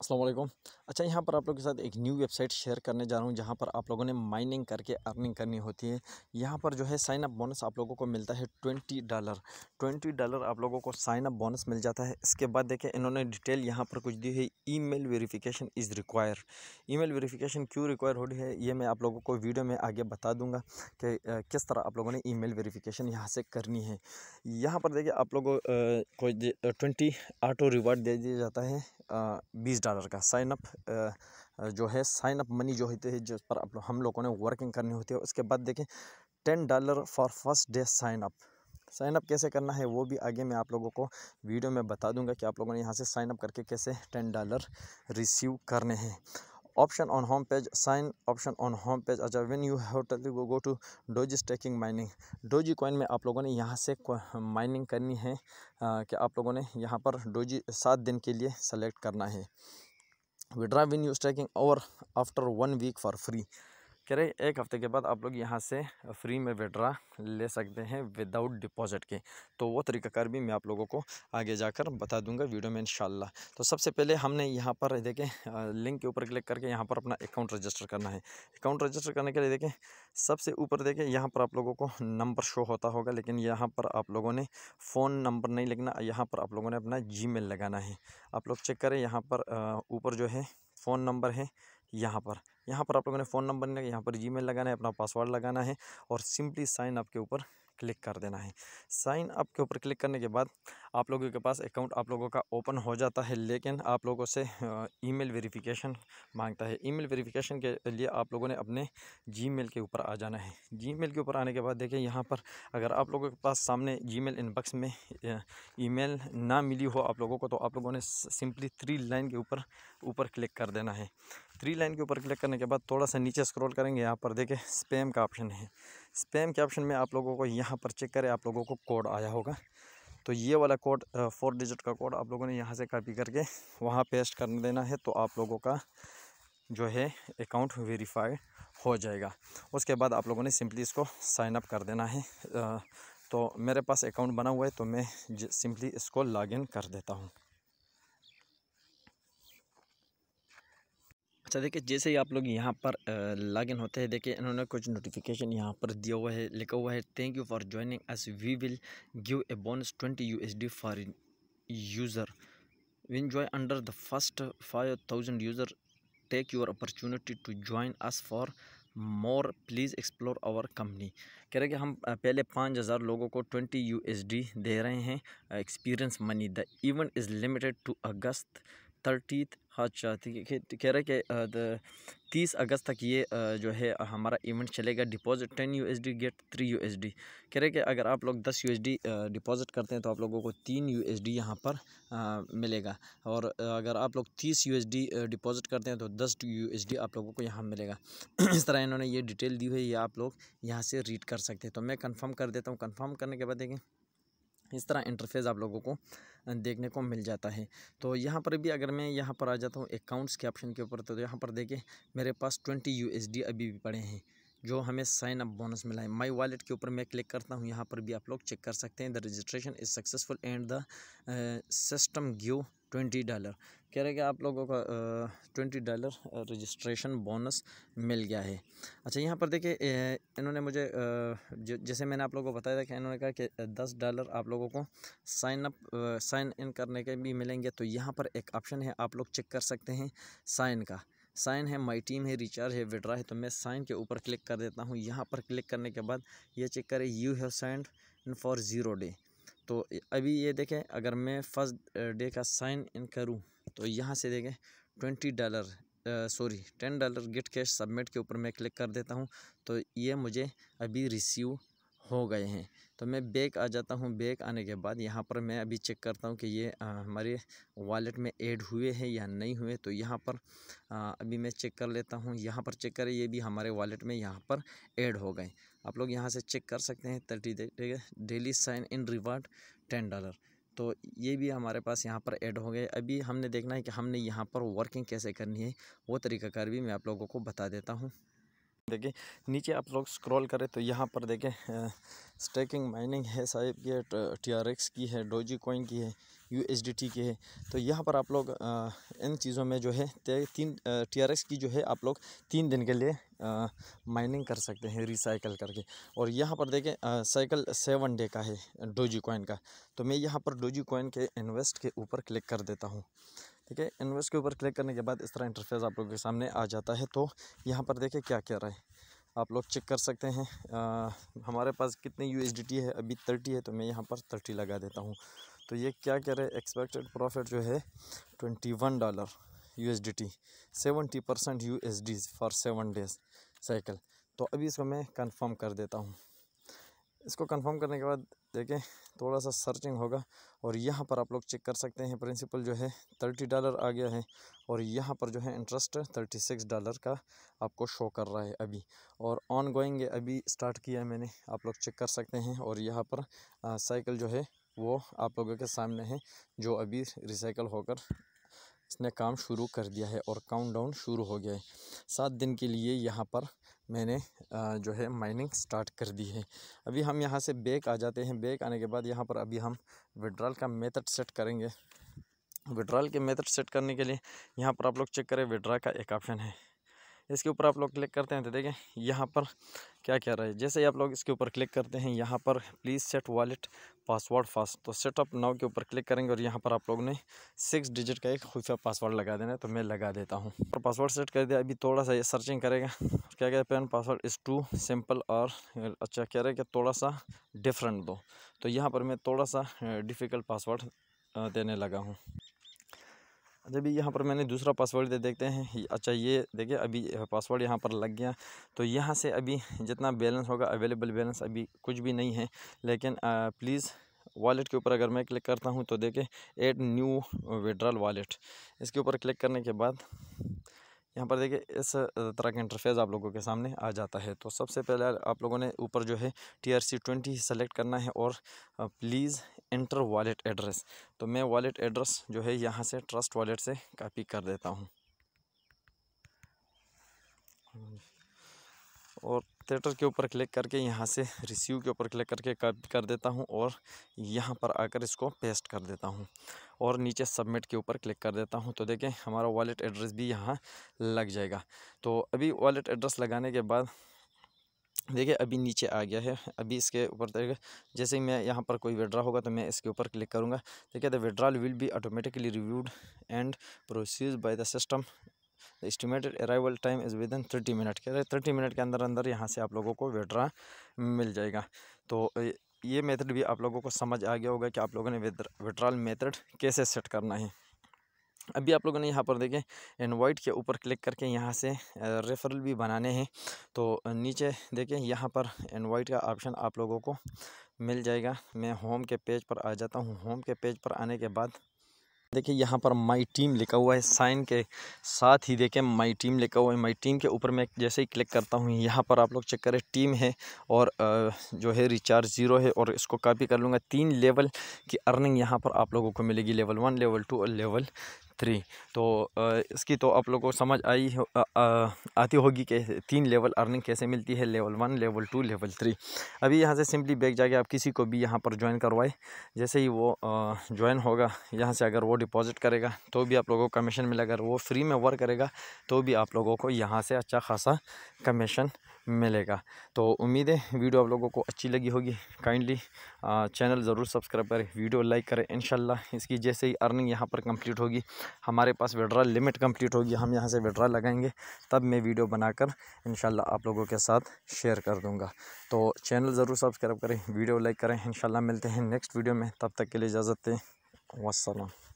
असलम अच्छा यहाँ पर आप लोगों के साथ एक न्यू वेबसाइट शेयर करने जा रहा हूँ जहाँ पर आप लोगों ने माइनिंग करके अर्निंग करनी होती है यहाँ पर जो है साइन अप बोनस आप लोगों को मिलता है ट्वेंटी डॉलर ट्वेंटी डॉलर आप लोगों को साइन अप बोनस मिल जाता है इसके बाद देखें इन्होंने डिटेल यहाँ पर कुछ दी है email verification is require email verification क्यों रिक्वायर हो रही है ये मैं आप लोगों को वीडियो में आगे बता दूँगा कि किस तरह आप लोगों ने ई मेल वेरीफिकेशन यहाँ से करनी है यहाँ पर देखिए आप लोगों को ट्वेंटी ऑटो रिवार्ड दे दिया जाता है बीस स्टार्टर का साइन अप जो है साइन अप मनी जो होती है जिस पर हम लोगों ने वर्किंग करनी होती है उसके बाद देखें ten dollar for first day sign up sign up कैसे करना है वो भी आगे मैं आप लोगों को वीडियो में बता दूंगा कि आप लोगों ने यहाँ से साइन अप करके कैसे टेन डॉलर रिसीव करने हैं option on home page sign option on home page अच्छा when you hotel go go to doji staking mining doji coin में आप लोगों ने यहाँ से माइनिंग करनी है आ, कि आप लोगों ने यहाँ पर डोजी सात दिन के लिए सेलेक्ट करना है विड्रा विन यू स्टेकिंग और after one week for free कह रहे एक हफ़्ते के बाद आप लोग यहाँ से फ्री में विड्रा ले सकते हैं विदाउट डिपॉजिट के तो वो तरीकाकार भी मैं आप लोगों को आगे जाकर बता दूंगा वीडियो में इंशाल्लाह तो सबसे पहले हमने यहाँ पर देखें लिंक के ऊपर क्लिक करके यहाँ पर अपना अकाउंट रजिस्टर करना है अकाउंट रजिस्टर करने के लिए देखें सबसे ऊपर देखें यहाँ पर आप लोगों को नंबर शो होता होगा लेकिन यहाँ पर आप लोगों ने फ़ोन नंबर नहीं लिखना यहाँ पर आप लोगों ने अपना जी लगाना है आप लोग चेक करें यहाँ पर ऊपर जो है फ़ोन नंबर है यहाँ पर यहाँ पर आप लोगों ने फ़ोन नंबर लगा यहाँ पर जी लगाना है अपना पासवर्ड लगाना है और सिंपली साइन अप के ऊपर क्लिक कर देना है साइन अप के ऊपर क्लिक करने के बाद आप लोगों के पास अकाउंट आप लोगों का ओपन हो जाता है लेकिन आप लोगों से ईमेल वेरिफिकेशन मांगता है ईमेल वेरिफिकेशन के लिए आप लोगों ने अपने जीमेल के ऊपर आ जाना है जीमेल के ऊपर आने के बाद देखें यहाँ पर अगर आप लोगों के पास सामने जी इनबॉक्स में ई ना मिली हो आप लोगों को तो आप लोगों ने सिंपली थ्री लाइन के ऊपर ऊपर क्लिक कर देना है थ्री लाइन के ऊपर क्लिक करने के बाद थोड़ा सा नीचे स्क्रॉल करेंगे यहाँ पर देखें स्पैम का ऑप्शन है स्पैम के ऑप्शन में आप लोगों को यहाँ पर चेक करें आप लोगों को कोड आया होगा तो ये वाला कोड फोर डिजिट का कोड आप लोगों ने यहाँ से कॉपी करके वहाँ पेस्ट कर देना है तो आप लोगों का जो है अकाउंट वेरीफाई हो जाएगा उसके बाद आप लोगों ने सिंपली इसको साइन अप कर देना है तो मेरे पास अकाउंट बना हुआ है तो मैं सिंपली इसको लॉगिन कर देता हूँ अच्छा देखिए जैसे ही आप लोग यहाँ पर लॉगिन होते हैं देखिए इन्होंने कुछ नोटिफिकेशन यहाँ पर दिया हुआ है लिखा हुआ है thank you for joining us we will give a bonus twenty D for user we enjoy under the first five thousand user take your opportunity to join us for more please explore our company कह रहे कि हम पहले पाँच हज़ार लोगों को twenty D दे रहे हैं experience money the event is limited to August thirtieth अच्छा कह रहे कि तीस अगस्त तक ये जो है हमारा इवेंट चलेगा deposit ten U S D get three U S D कह रहे कि अगर आप लोग दस यू एस डी डिपॉजिट करते हैं तो आप लोगों को तीन यू एस डी यहाँ पर मिलेगा और अगर आप लोग तीस यू एस डी डिपॉजिट करते हैं तो दस यू एस डी आप लोगों को यहाँ मिलेगा इस तरह इन्होंने ये डिटेल दी हुई है ये आप लोग यहाँ से रीड कर सकते हैं तो मैं कन्फर्म कर देता हूँ कन्फर्म करने के बाद देखें इस तरह इंटरफेस आप लोगों को देखने को मिल जाता है तो यहाँ पर भी अगर मैं यहाँ पर आ जाता हूँ अकाउंट्स के ऑप्शन के ऊपर तो यहाँ पर देखें मेरे पास ट्वेंटी यू अभी भी पड़े हैं जो हमें साइन अप बोनस मिला है माई वॉलेट के ऊपर मैं क्लिक करता हूँ यहाँ पर भी आप लोग चेक कर सकते हैं the registration is successful and the system give twenty dollar कह रहे कि आप लोगों का ट्वेंटी डॉलर रजिस्ट्रेशन बोनस मिल गया है अच्छा यहाँ पर देखिए इन्होंने मुझे जैसे मैंने आप लोगों को बताया था कि इन्होंने कहा कि दस डॉलर आप लोगों को साइन अप साइन इन करने के भी मिलेंगे तो यहाँ पर एक ऑप्शन है आप लोग चेक कर सकते हैं साइन का साइन है माई टीम है रिचार्ज है विड्रा है तो मैं साइन के ऊपर क्लिक कर देता हूँ यहाँ पर क्लिक करने के बाद ये चेक करें you have signed in for zero day तो अभी ये देखें अगर मैं फर्स्ट डे का साइन इन करूँ तो यहाँ से देखें twenty dollar sorry ten dollar get cash submit के ऊपर मैं क्लिक कर देता हूँ तो ये मुझे अभी रिसीव हो गए हैं तो मैं बैग आ जाता हूँ बैग आने के बाद यहाँ पर मैं अभी चेक करता हूँ कि ये हमारे वॉलेट में ऐड हुए हैं या नहीं हुए तो यहाँ पर आ, अभी मैं चेक कर लेता हूँ यहाँ पर चेक करें ये भी हमारे वॉलेट में यहाँ पर ऐड हो गए आप लोग यहाँ से चेक कर सकते हैं thirty daily sign in reward ten dollar तो ये भी हमारे पास यहाँ पर ऐड हो गए अभी हमने देखना है कि हमने यहाँ पर वर्किंग कैसे करनी है वो तरीकाकार भी मैं आप लोगों को बता देता हूँ देखिए नीचे आप लोग स्क्रॉल करें तो यहाँ पर देखें स्टेकिंग माइनिंग है साहिब की है टी आर एक्स की है डोजी कोइन की है यू के है तो यहाँ पर आप लोग इन चीज़ों में जो है तीन टी की जो है आप लोग तीन दिन के लिए माइनिंग कर सकते हैं रिसाइकल करके और यहाँ पर देखें साइकिल सेवन डे का है डोजी कॉइन का तो मैं यहाँ पर डोजी कॉइन के इन्वेस्ट के ऊपर क्लिक कर देता हूँ ठीक है इन्वेस्ट के ऊपर क्लिक करने के बाद इस तरह इंटरफेस आप लोगों के सामने आ जाता है तो यहाँ पर देखें क्या क्या रहा है आप लोग चेक कर सकते हैं आ, हमारे पास कितने यू है अभी थर्टी है तो मैं यहाँ पर थर्टी लगा देता हूँ तो ये क्या कह रहे हैं एक्सपेक्टेड प्रॉफिट जो है twenty one dollar U S D T seventy percent U S D for seven days cycle तो अभी इसको मैं कंफर्म कर देता हूँ इसको कंफर्म करने के बाद देखें थोड़ा सा सर्चिंग होगा और यहाँ पर आप लोग चेक कर सकते हैं प्रिंसिपल जो है थर्टी डॉलर आ गया है और यहाँ पर जो है इंटरेस्ट थर्टी सिक्स डॉलर का आपको शो कर रहा है अभी और ऑन गोइंग अभी स्टार्ट किया है मैंने आप लोग चेक कर सकते हैं और यहाँ पर साइकिल जो है वो आप लोगों के सामने है जो अभी रिसाइकल होकर इसने काम शुरू कर दिया है और काउंटडाउन शुरू हो गया है सात दिन के लिए यहाँ पर मैंने जो है माइनिंग स्टार्ट कर दी है अभी हम यहाँ से बैक आ जाते हैं बैक आने के बाद यहाँ पर अभी हम विड्रॉल का मेथड सेट करेंगे विड्रॉल के मेथड सेट करने के लिए यहाँ पर आप लोग चेक करें विड्रा का एक ऑप्शन है इसके ऊपर आप लोग क्लिक करते हैं तो देखें यहाँ पर क्या कह रहा है जैसे ही आप लोग इसके ऊपर क्लिक करते हैं यहाँ पर please set wallet password fast तो सेटअप नाव के ऊपर क्लिक करेंगे और यहाँ पर आप लोग ने सिक्स डिजिट का एक खुफिया पासवर्ड लगा देना है तो मैं लगा देता हूँ और पासवर्ड सेट कर दिया अभी थोड़ा सा ये सर्चिंग करेगा क्या कहते हैं पासवर्ड इज़ टू सिंपल और अच्छा कह रहे हैं कि थोड़ा सा डिफरेंट दो तो यहाँ पर मैं थोड़ा सा डिफ़िकल्ट पासवर्ड देने लगा हूँ जब यहाँ पर मैंने दूसरा पासवर्ड दे देखते हैं अच्छा ये देखिए अभी पासवर्ड यहाँ पर लग गया तो यहाँ से अभी जितना बैलेंस होगा अवेलेबल बैलेंस अभी कुछ भी नहीं है लेकिन प्लीज़ वॉलेट के ऊपर अगर मैं क्लिक करता हूँ तो देखें एड न्यू विड्रॉल वॉलेट इसके ऊपर क्लिक करने के बाद यहाँ पर देखिए इस तरह का इंटरफेस आप लोगों के सामने आ जाता है तो सबसे पहले आप लोगों ने ऊपर जो है T R C twenty select करना है और प्लीज़ इंटर वॉलेट एड्रेस तो मैं वॉलेट एड्रेस जो है यहाँ से ट्रस्ट वॉलेट से कापी कर देता हूँ और थिएटर के ऊपर क्लिक करके यहाँ से रिसीव के ऊपर क्लिक करके कर, कर देता हूँ और यहाँ पर आकर इसको पेस्ट कर देता हूँ और नीचे सबमिट के ऊपर क्लिक कर देता हूँ तो देखें हमारा वॉलेट एड्रेस भी यहाँ लग जाएगा तो अभी वॉलेट एड्रेस लगाने के बाद देखिए अभी नीचे आ गया है अभी इसके ऊपर देखिए जैसे ही मैं यहाँ पर कोई विड्रा होगा तो मैं इसके ऊपर क्लिक करूँगा देखिए the withdrawal will be automatically reviewed and proceeds by the system the estimated arrival time is within thirty minute कह रहे थर्टी मिनट के अंदर अंदर यहाँ से आप लोगों को विड्रा मिल जाएगा तो ये मेथड भी आप लोगों को समझ आ गया होगा कि आप लोगों ने विड्रॉल मेथड कैसे सेट करना है अभी आप लोगों ने यहाँ पर देखें इनवाइट के ऊपर क्लिक करके यहाँ से रेफरल भी बनाने हैं तो नीचे देखें यहाँ पर इनवाइट का ऑप्शन आप लोगों को मिल जाएगा मैं होम के पेज पर आ जाता हूँ होम के पेज पर आने के बाद देखिए यहाँ पर माई टीम लिखा हुआ है साइन के साथ ही देखें माई टीम लिखा हुआ है माई टीम के ऊपर मैं जैसे ही क्लिक करता हूँ यहाँ पर आप लोग चेक करें टीम है और जो है रिचार्ज ज़ीरो है और इसको कॉपी कर लूँगा तीन लेवल की अर्निंग यहाँ पर आप लोगों को मिलेगी लेवल वन लेवल टू और लेवल थ्री तो इसकी तो आप लोगों को समझ आई हो, आती होगी कि तीन लेवल अर्निंग कैसे मिलती है level one level two level three अभी यहाँ से सिंपली बैग जाके आप किसी को भी यहाँ पर ज्वाइन करवाए जैसे ही वो ज्वाइन होगा यहाँ से अगर वो डिपॉजिट करेगा तो भी आप लोगों को कमीशन मिलेगा अगर वो फ्री में वर्क करेगा तो भी आप लोगों को यहाँ से अच्छा खासा कमीशन मिलेगा तो उम्मीद है वीडियो आप लोगों को अच्छी लगी होगी काइंडली चैनल ज़रूर सब्सक्राइब करें वीडियो लाइक करें इन इसकी जैसे ही अर्निंग यहाँ पर कंप्लीट होगी हमारे पास विड्रा लिमिट कंप्लीट होगी हम यहाँ से विड्रा लगाएंगे तब मैं वीडियो बनाकर इन आप लोगों के साथ शेयर कर दूँगा तो चैनल ज़रूर सब्सक्राइब करें वीडियो लाइक करें इन मिलते हैं नेक्स्ट वीडियो में तब तक के लिए इजाज़त दें वसलम